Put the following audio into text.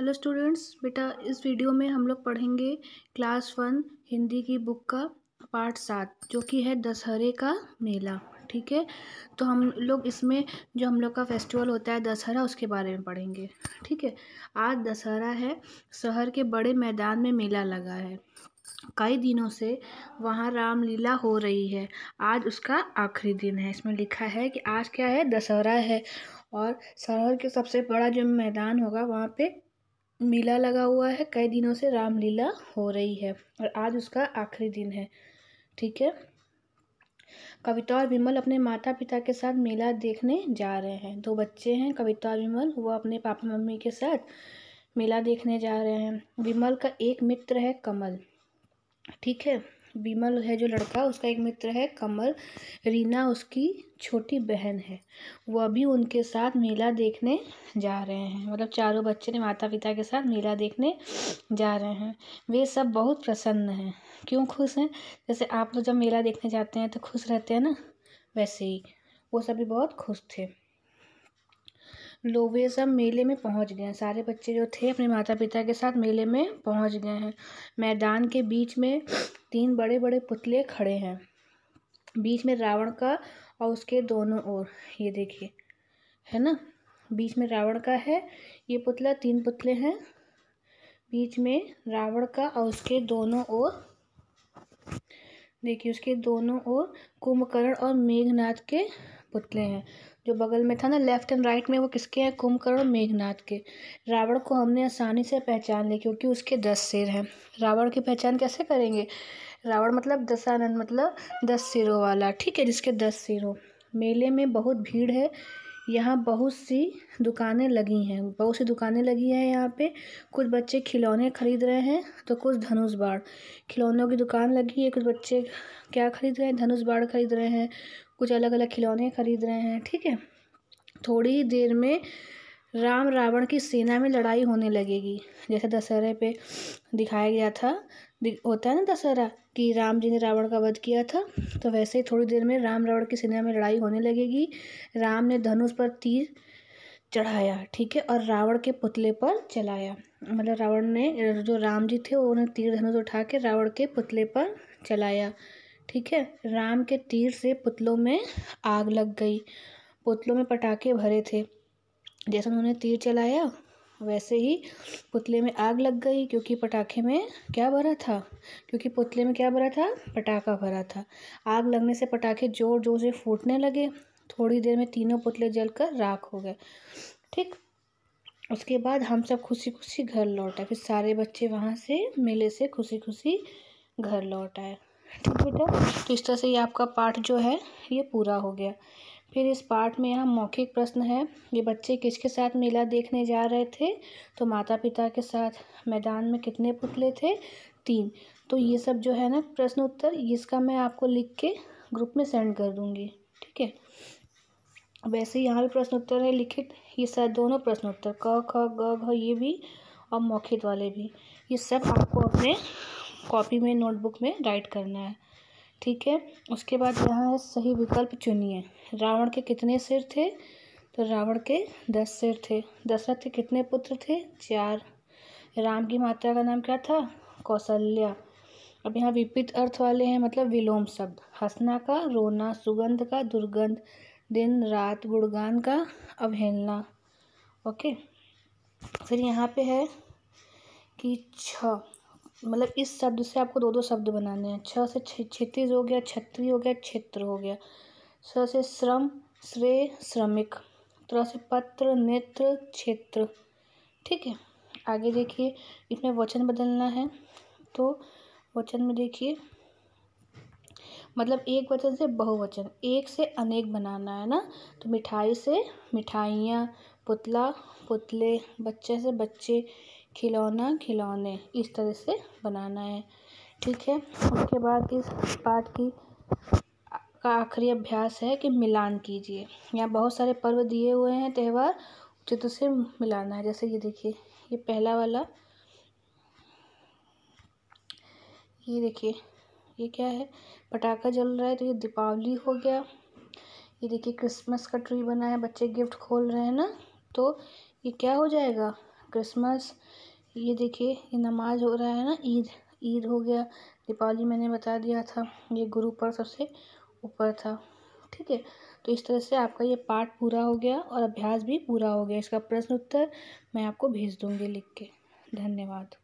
hello students बेटा इस video में हम लोग पढ़ेंगे क्लास वन हिंदी की बुक का पार्ट सात जो कि है दशहरे का मेला ठीक है तो हम लोग इसमें जो हम लोग का फेस्टिवल होता है दशहरा उसके बारे में पढ़ेंगे ठीक है आज दशहरा है शहर के बड़े मैदान में मेला लगा है कई दिनों से वहाँ रामलीला हो रही है आज उसका आखिरी दिन है इसमें लिखा है कि आज क्या है दशहरा है और शहर के सबसे बड़ा जो मैदान होगा वहाँ पे मेला लगा हुआ है कई दिनों से रामलीला हो रही है और आज उसका आखिरी दिन है ठीक है कविता और विमल अपने माता पिता के साथ मेला देखने जा रहे हैं दो बच्चे हैं कविता और विमल वो अपने पापा मम्मी के साथ मेला देखने जा रहे हैं विमल का एक मित्र है कमल ठीक है विमल है जो लड़का उसका एक मित्र है कमल रीना उसकी छोटी बहन है वह अभी उनके साथ मेला देखने जा रहे हैं मतलब चारों बच्चे ने माता पिता के साथ मेला देखने जा रहे हैं वे सब बहुत प्रसन्न हैं क्यों खुश हैं जैसे आप लोग जब मेला देखने जाते हैं तो खुश रहते हैं ना वैसे ही वो सभी बहुत खुश थे लोग वे सब मेले में पहुंच गए हैं सारे बच्चे जो थे अपने माता पिता के साथ मेले में पहुंच गए हैं मैदान के बीच में तीन बड़े बड़े पुतले खड़े हैं बीच में रावण का और उसके दोनों ओर ये देखिए है ना बीच में रावण का है ये पुतला तीन पुतले हैं बीच में रावण का और उसके दोनों ओर देखिए उसके दोनों ओर कुंभकर्ण और मेघनाथ के पुतले हैं जो बगल में था ना लेफ्ट एंड राइट में वो किसके हैं कुंभकर्ण और मेघनाथ के रावण को हमने आसानी से पहचान लिया क्योंकि उसके दस सिर हैं रावण की पहचान कैसे करेंगे रावण मतलब दसानंद मतलब दस सिरों वाला ठीक है जिसके दस सिर हो मेले में बहुत भीड़ है यहाँ बहुत सी दुकानें लगी हैं बहुत सी दुकानें लगी हैं यहाँ पे कुछ बच्चे खिलौने खरीद रहे हैं तो कुछ धनुष बाढ़ खिलौनों की दुकान लगी है कुछ बच्चे क्या खरीद रहे हैं धनुष बाढ़ खरीद रहे हैं कुछ अलग अलग खिलौने खरीद रहे हैं ठीक है थोड़ी ही देर में राम रावण की सेना में लड़ाई होने लगेगी जैसे दशहरे पे दिखाया गया था होता है ना दशहरा कि राम जी ने रावण का वध किया था तो वैसे ही थोड़ी देर में राम रावण की सेना में लड़ाई होने लगेगी राम ने धनुष पर तीर चढ़ाया ठीक है और रावण के पुतले पर चलाया मतलब रावण ने जो राम जी थे उन्होंने तीर धनुष उठा के रावण के पुतले पर चलाया ठीक है राम के तीर से पुतलों में आग लग गई पुतलों में पटाखे भरे थे जैसे उन्होंने तीर चलाया वैसे ही पुतले में आग लग गई क्योंकि पटाखे में क्या भरा था क्योंकि पुतले में क्या भरा था पटाखा भरा था आग लगने से पटाखे ज़ोर ज़ोर से फूटने लगे थोड़ी देर में तीनों पुतले जलकर राख हो गए ठीक उसके बाद हम सब खुशी खुशी घर लौट आए फिर सारे बच्चे वहाँ से मेले से खुशी खुशी घर लौट आए ठीक तो बेटा तो इस तरह से ये आपका पाठ जो है ये पूरा हो गया फिर इस पार्ट में यहाँ मौखिक प्रश्न है ये बच्चे किसके साथ मेला देखने जा रहे थे तो माता पिता के साथ मैदान में कितने पुतले थे तीन तो ये सब जो है ना प्रश्न उत्तर इसका मैं आपको लिख के ग्रुप में सेंड कर दूँगी ठीक है वैसे यहाँ भी प्रश्न उत्तर है लिखित ये सब दोनों प्रश्न उत्तर क ख ग ये भी और मौखिक वाले भी ये सब आपको अपने कॉपी में नोटबुक में राइट करना है ठीक है उसके बाद यहाँ है सही विकल्प चुनिए रावण के कितने सिर थे तो रावण के दस सिर थे दशरथ के कितने पुत्र थे चार राम की माता का नाम क्या था कौशल्या अब यहाँ विपरीत अर्थ वाले हैं मतलब विलोम शब्द हंसना का रोना सुगंध का दुर्गंध दिन रात गुणगान का अवहेलना ओके फिर यहाँ पे है कि छ मतलब इस शब्द से आपको दो दो शब्द बनाने हैं छ से क्षितिज हो गया छत्री हो गया क्षेत्र हो गया स से श्रम श्रेय श्रमिक त्र से पत्र नेत्र क्षेत्र ठीक है आगे देखिए इसमें वचन बदलना है तो वचन में देखिए मतलब एक वचन से बहुवचन एक से अनेक बनाना है ना तो मिठाई से मिठाइयाँ पुतला पुतले बच्चे से बच्चे खिलौना खिलौने इस तरह से बनाना है ठीक है उसके बाद इस पाठ की का आखिरी अभ्यास है कि मिलान कीजिए यहाँ बहुत सारे पर्व दिए हुए हैं त्यौहार उचित तो से मिलाना है जैसे ये देखिए ये पहला वाला ये देखिए ये क्या है पटाखा जल रहा है तो ये दीपावली हो गया ये देखिए क्रिसमस का ट्री बना है बच्चे गिफ्ट खोल रहे हैं ना तो ये क्या हो जाएगा क्रिसमस ये देखिए ये नमाज हो रहा है ना ईद ईद हो गया दीपावली मैंने बता दिया था ये गुरु पर सबसे ऊपर था ठीक है तो इस तरह से आपका ये पाठ पूरा हो गया और अभ्यास भी पूरा हो गया इसका प्रश्न उत्तर मैं आपको भेज दूँगी लिख के धन्यवाद